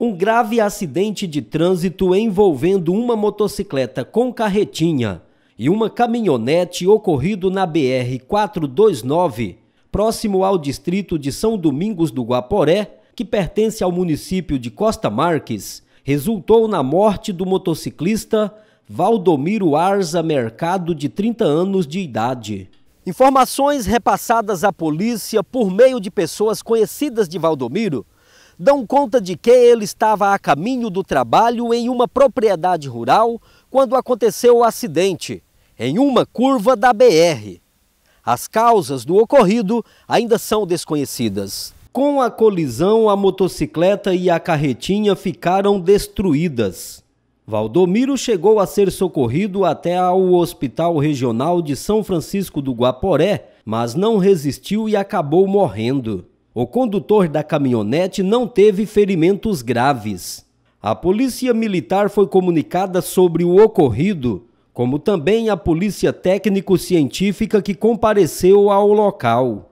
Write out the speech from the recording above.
Um grave acidente de trânsito envolvendo uma motocicleta com carretinha e uma caminhonete ocorrido na BR 429, próximo ao distrito de São Domingos do Guaporé, que pertence ao município de Costa Marques, resultou na morte do motociclista Valdomiro Arza Mercado, de 30 anos de idade. Informações repassadas à polícia por meio de pessoas conhecidas de Valdomiro dão conta de que ele estava a caminho do trabalho em uma propriedade rural quando aconteceu o acidente, em uma curva da BR. As causas do ocorrido ainda são desconhecidas. Com a colisão, a motocicleta e a carretinha ficaram destruídas. Valdomiro chegou a ser socorrido até ao Hospital Regional de São Francisco do Guaporé, mas não resistiu e acabou morrendo. O condutor da caminhonete não teve ferimentos graves. A polícia militar foi comunicada sobre o ocorrido, como também a polícia técnico-científica que compareceu ao local.